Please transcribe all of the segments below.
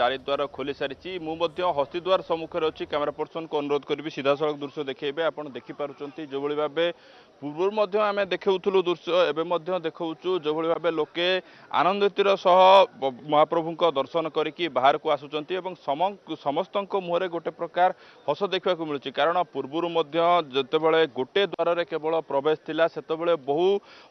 ଚାରିଦ୍ୱାର ଖୋଲି ସାରିଛି ମୁଁ ମଧ୍ୟ ହସ୍ତିଦ୍ୱାର ସମ୍ମୁଖରେ ଅଛି କ୍ୟାମେରା ପର୍ସନ୍କୁ ଅନୁରୋଧ କରିବି ସିଧାସଳଖ ଦୃଶ୍ୟ ଦେଖାଇବେ ଆପଣ ଦେଖିପାରୁଛନ୍ତି ଯେଉଁଭଳି ଭାବେ ପୂର୍ବରୁ ମଧ୍ୟ ଆମେ ଦେଖାଉଥିଲୁ ଦୃଶ୍ୟ ଏବେ ମଧ୍ୟ ଦେଖାଉଛୁ ଯେଉଁଭଳି ଭାବେ ଲୋକେ ଆନନ୍ଦିତର ସହ ମହାପ୍ରଭୁଙ୍କ ଦର୍ଶନ କରିକି ବାହାରକୁ ଆସୁଛନ୍ତି ଏବଂ ସମସ୍ତଙ୍କ ମୁହଁରେ ଗୋଟେ ପ୍ରକାର ହସ ଦେଖିବାକୁ ମିଳୁଛି କାରଣ ପୂର୍ବରୁ ମଧ୍ୟ ଯେତେବେଳେ ଗୋଟେ ଦ୍ୱାରରେ କେବଳ ପ୍ରବେଶ ଥିଲା ସେତେବେଳେ ବହୁ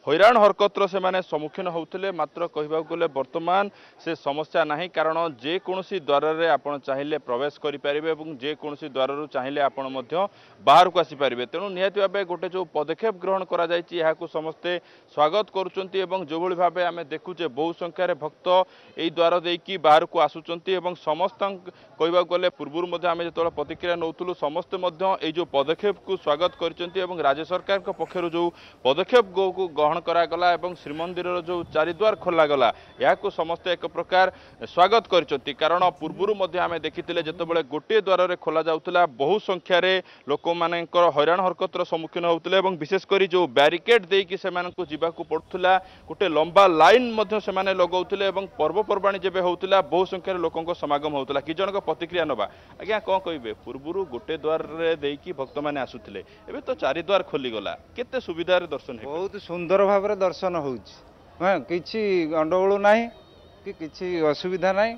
ହଇରାଣ ହରକତର ସେମାନେ ସମ୍ମୁଖୀନ ହେଉଥିଲେ ମାତ୍ର କହିବାକୁ ଗଲେ ବର୍ତ୍ତମାନ ସେ ସମସ୍ୟା ନାହିଁ କାରଣ ଯେକୌଣସି যেকোনসি দ্বারে আপনার চাইলে প্রবেশ করে পারে এবং যেকোনসি দ্বারর চাইলে আপনার বাহার বাহারক আসিপারে তেমন নিহতি ভাবে গোটে যে পদক্ষেপ গ্রহণ করা যাই সমস্তে স্বাগত করছেন এবং যেভাবে ভাবে আমি দেখুছে বহু সংখ্যার ভক্ত এই দ্বার দিয়ে বাহারক আসুচার এবং সমস্ত কহবাক গেলে পূর্বর মধ্যে আমি যেত প্রতিক্রিয়া নৌলু সমস্তে মধ্য এই যে পদক্ষেপকে স্বাগত করছেন এবং রাজ্য সরকার পক্ষ যে পদক্ষেপ গ্রহণ করা গলা এবং শ্রীমন্দিরর যে চারিদ্বার খোলা গলা এখন সমস্তে এক প্রকার স্বাগত করছেন କାରଣ ପୂର୍ବରୁ ମଧ୍ୟ ଆମେ ଦେଖିଥିଲେ ଯେତେବେଳେ ଗୋଟିଏ ଦ୍ୱାରରେ ଖୋଲାଯାଉଥିଲା ବହୁ ସଂଖ୍ୟାରେ ଲୋକମାନଙ୍କର ହଇରାଣ ହରକତର ସମ୍ମୁଖୀନ ହେଉଥିଲେ ଏବଂ ବିଶେଷ କରି ଯେଉଁ ବ୍ୟାରିକେଡ୍ ଦେଇକି ସେମାନଙ୍କୁ ଯିବାକୁ ପଡ଼ୁଥିଲା ଗୋଟେ ଲମ୍ବା ଲାଇନ୍ ମଧ୍ୟ ସେମାନେ ଲଗାଉଥିଲେ ଏବଂ ପର୍ବପର୍ବାଣି ଯେବେ ହେଉଥିଲା ବହୁ ସଂଖ୍ୟାରେ ଲୋକଙ୍କ ସମାଗମ ହେଉଥିଲା କି ଜଣଙ୍କ ପ୍ରତିକ୍ରିୟା ନେବା ଆଜ୍ଞା କ'ଣ କହିବେ ପୂର୍ବରୁ ଗୋଟେ ଦ୍ୱାରରେ ଦେଇକି ଭକ୍ତମାନେ ଆସୁଥିଲେ ଏବେ ତ ଚାରିଦ୍ୱାର ଖୋଲିଗଲା କେତେ ସୁବିଧାରେ ଦର୍ଶନ ବହୁତ ସୁନ୍ଦର ଭାବରେ ଦର୍ଶନ ହେଉଛି ହଁ କିଛି ଗଣ୍ଡଗୋଳ ନାହିଁ କି କିଛି ଅସୁବିଧା ନାହିଁ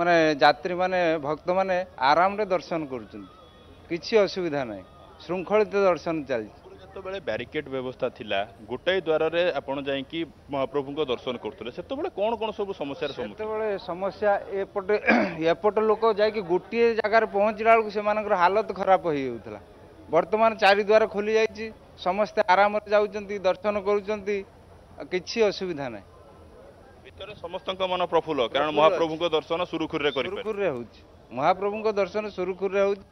ମାନେ ଯାତ୍ରୀମାନେ ଭକ୍ତମାନେ ଆରାମରେ ଦର୍ଶନ କରୁଛନ୍ତି କିଛି ଅସୁବିଧା ନାହିଁ ଶୃଙ୍ଖଳିତ ଦର୍ଶନ ଚାଲିଛି ଯେତେବେଳେ ବ୍ୟାରିକେଡ୍ ବ୍ୟବସ୍ଥା ଥିଲା ଗୋଟାଏ ଦ୍ୱାରରେ ଆପଣ ଯାଇକି ମହାପ୍ରଭୁଙ୍କ ଦର୍ଶନ କରୁଥିଲେ ସେତେବେଳେ କ'ଣ କ'ଣ ସବୁ ସମସ୍ୟାର ସେତେବେଳେ ସମସ୍ୟା ଏପଟେ ଏପଟ ଲୋକ ଯାଇକି ଗୋଟିଏ ଜାଗାରେ ପହଞ୍ଚିଲା ବେଳକୁ ସେମାନଙ୍କର ହାଲତ ଖରାପ ହେଇଯାଉଥିଲା ବର୍ତ୍ତମାନ ଚାରି ଦ୍ୱାର ଖୋଲି ଯାଇଛି ସମସ୍ତେ ଆରାମରେ ଯାଉଛନ୍ତି ଦର୍ଶନ କରୁଛନ୍ତି କିଛି ଅସୁବିଧା ନାହିଁ ଭିତରେ ସମସ୍ତଙ୍କ ମନ ପ୍ରଫୁଲ୍ଲ କାରଣ ମହାପ୍ରଭୁଙ୍କ ଦର୍ଶନ ସୁରୁଖୁରୁରେ ସୁରୁଖୁରୁରେ ହେଉଛି ମହାପ୍ରଭୁଙ୍କ ଦର୍ଶନ ସୁରୁଖୁରୁରେ ହେଉଛି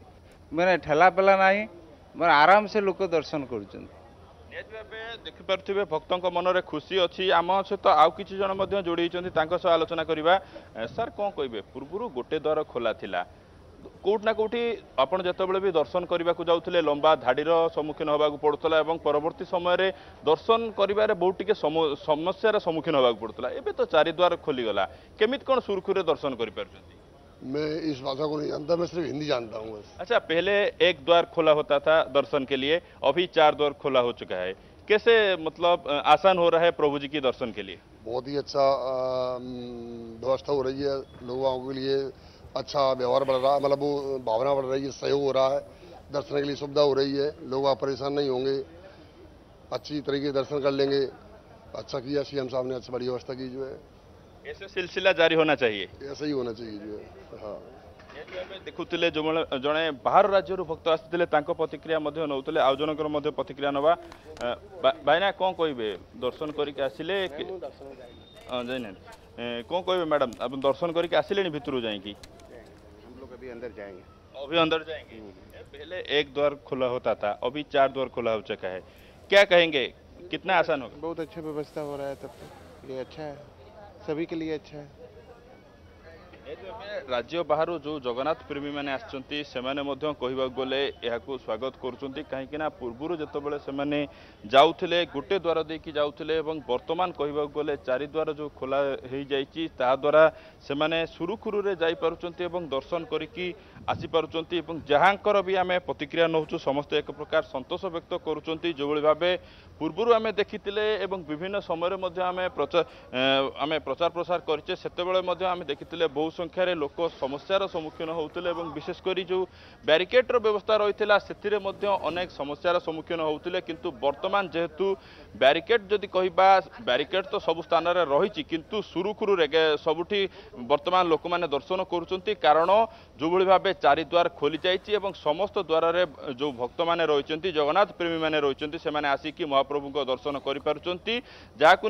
ମାନେ ଠେଲା ପେଲା ନାହିଁ ମାନେ ଆରାମସେ ଲୋକ ଦର୍ଶନ କରୁଛନ୍ତି ଦେଖିପାରୁଥିବେ ଭକ୍ତଙ୍କ ମନରେ ଖୁସି ଅଛି ଆମ ସହିତ ଆଉ କିଛି ଜଣ ମଧ୍ୟ ଯୋଡ଼ି ହେଇଛନ୍ତି ତାଙ୍କ ସହ ଆଲୋଚନା କରିବା ସାର୍ କ'ଣ କହିବେ ପୂର୍ବରୁ ଗୋଟେ ଦ୍ୱାର ଖୋଲା ଥିଲା कौटना कौटि जो भी दर्शन करने को जाते लंबा धाड़ी सम्मुखीन होगाक पड़ूला और परवर्त समय दर्शन कर बहुत टी समस्या सम्मुखीन होगा पड़ता है एवं तो चारिद्वार खोलीगला केमित कौन सुरखुरी दर्शन कर मैं इस भाषा को नहीं जानता मैं सिर्फ हिंदी जानता हूँ अच्छा पहले एक द्वार खोला होता था दर्शन के लिए अभी चार द्वार खोला हो चुका है कैसे मतलब आसान हो रहा है प्रभु जी की दर्शन के लिए बहुत ही अच्छा व्यवस्था हो रही है लोगों के लिए अच्छा व्यवहार बढ़ रहा मतलब वो भावना बढ़ रही है सहयोग हो रहा है दर्शन के लिए सुविधा हो रही है लोग आप परेशान नहीं होंगे अच्छी तरीके दर्शन कर लेंगे अच्छा किया सीएम साहब ने अच्छी बड़ी व्यवस्था की जो है ऐसा सिलसिला जारी होना चाहिए ऐसा ही होना चाहिए जो है हाँ देखुले जो जड़े बाहर राज्य भक्त आसते प्रतिक्रिया नौते आउ जनकर प्रतिक्रिया ना भाईना कौन कहे दर्शन करके आसिले कौन कहे मैडम आप दर्शन करके आसिले भितर जाकि अभी अंदर जाएंगे अभी अंदर जाएंगे हम्म। पहले एक द्वार खुला होता था अभी चार द्वार खुला हो चुका है क्या कहेंगे कितना आसान होगा बहुत अच्छा व्यवस्था हो रहा है तब तो। ये अच्छा है सभी के लिए अच्छा है রাজ্য বাহারু যে জগন্নাথ প্রেমী মানে আসছেন সেমানে মধ্যে কহবাক গলে এখন স্বাগত করছেন কিনা পূর্বর যেতবে সেমানে যাওলে গোটে দ্বার দিয়ে যাওলে এবং বর্তমান কহবাক গলে চারিদ্বার যে খোলা হয়ে যাই তাদ্বারা সেমানে সুরুখুরুরে যাইপারুচ্ছেন এবং দর্শন করিকি আসিপারুচ্ছেন এবং যাহাঙ্কর বি আমি প্রতিক্রিয়া নৌছু সমস্তে এক প্রকার সন্তোষ ব্যক্ত করছেন যেভাবে ভাবে পূর্বর আমি দেখিলে এবং বিভিন্ন সময়ের মধ্যে আমি প্রচার আমি প্রচার প্রসার করছে সেতবে আমি দেখিলে বহু সংখ্যার লোক সমস্যার সম্মুখীন হোলে এবং বিশেষ করে যে ব্যারিকেডর ব্যবস্থা রয়েছিল সেতিরে মধ্যে অনেক সমস্যার সম্মুখীন হোলে কিন্তু বর্তমান যেহেতু ব্যারিকেড যদি কহবা ব্যারিকেড তো সবু স্থানের রয়েছে কিন্তু সুরুখুরু সবুঠি বর্তমান লোক মানে দর্শন করছেন কারণ যেভাবে ভাবে চারিদ্বার খোলি যাই এবং সমস্ত দ্বারের যে ভক্ত মানে রয়েছেন জগন্নাথ প্রেমী মানে রয়েছেন সে আসিকি মহাপ্রভু দর্শন করে পারছেন যা কু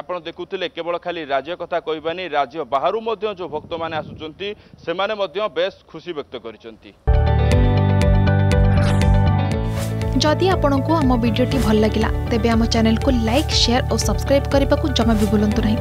আপনার দেখুলে কেবল খালি রাজ্য কথা কহবানি রাজ্য বাহু যে ভক্ত मैंने आसुच्चे बेस खुशी व्यक्त करदिपणक आम भिडी भल लगा तेब चेल को लाइक सेयार और सब्सक्राइब करने को जमा भी बुलां नहीं